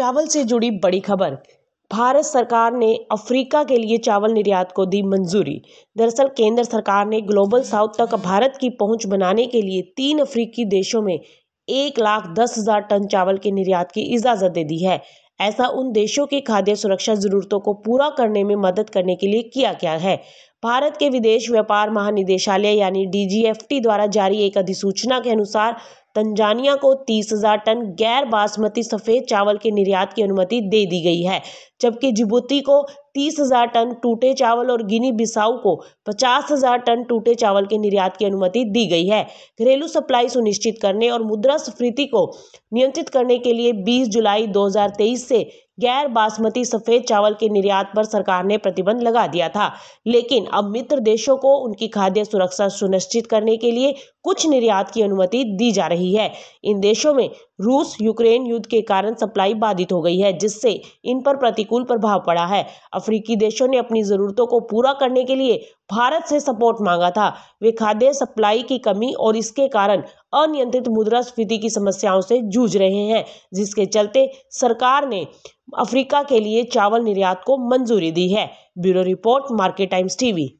चावल से जुड़ी बड़ी खबर भारत सरकार ने अफ्रीका के लिए चावल निर्यात को दी मंजूरी दरअसल केंद्र सरकार ने ग्लोबल साउथ तक भारत की पहुंच बनाने के लिए तीन अफ्रीकी देशों में एक लाख दस हज़ार टन चावल के निर्यात की इजाज़त दे दी है ऐसा उन देशों की खाद्य सुरक्षा ज़रूरतों को पूरा करने में मदद करने के लिए किया गया है भारत के विदेश व्यापार महानिदेशालय यानी डीजीएफटी द्वारा जारी एक अधिसूचना के अनुसार तंजानिया को 30,000 टन गैर बासमती सफेद चावल के निर्यात की अनुमति दे दी गई है जबकि जिबूती को 30,000 टन टूटे चावल और गिनी बिसाऊ को 50,000 टन टूटे चावल के निर्यात की अनुमति दी गई है घरेलू सप्लाई सुनिश्चित करने और मुद्रा स्फ्रीति को नियंत्रित करने के लिए 20 जुलाई 2023 से गैर बासमती सफ़ेद चावल के निर्यात पर सरकार ने प्रतिबंध लगा दिया था लेकिन अब मित्र देशों को उनकी खाद्य सुरक्षा सुनिश्चित करने के लिए कुछ निर्यात की अनुमति दी जा रही है इन देशों में रूस यूक्रेन युद्ध के कारण सप्लाई बाधित हो गई है जिससे इन पर प्रतिकूल प्रभाव पड़ा है अफ्रीकी देशों ने अपनी ज़रूरतों को पूरा करने के लिए भारत से सपोर्ट मांगा था वे खाद्य सप्लाई की कमी और इसके कारण अनियंत्रित मुद्रा स्फीति की समस्याओं से जूझ रहे हैं जिसके चलते सरकार ने अफ्रीका के लिए चावल निर्यात को मंजूरी दी है bureau report Market Times TV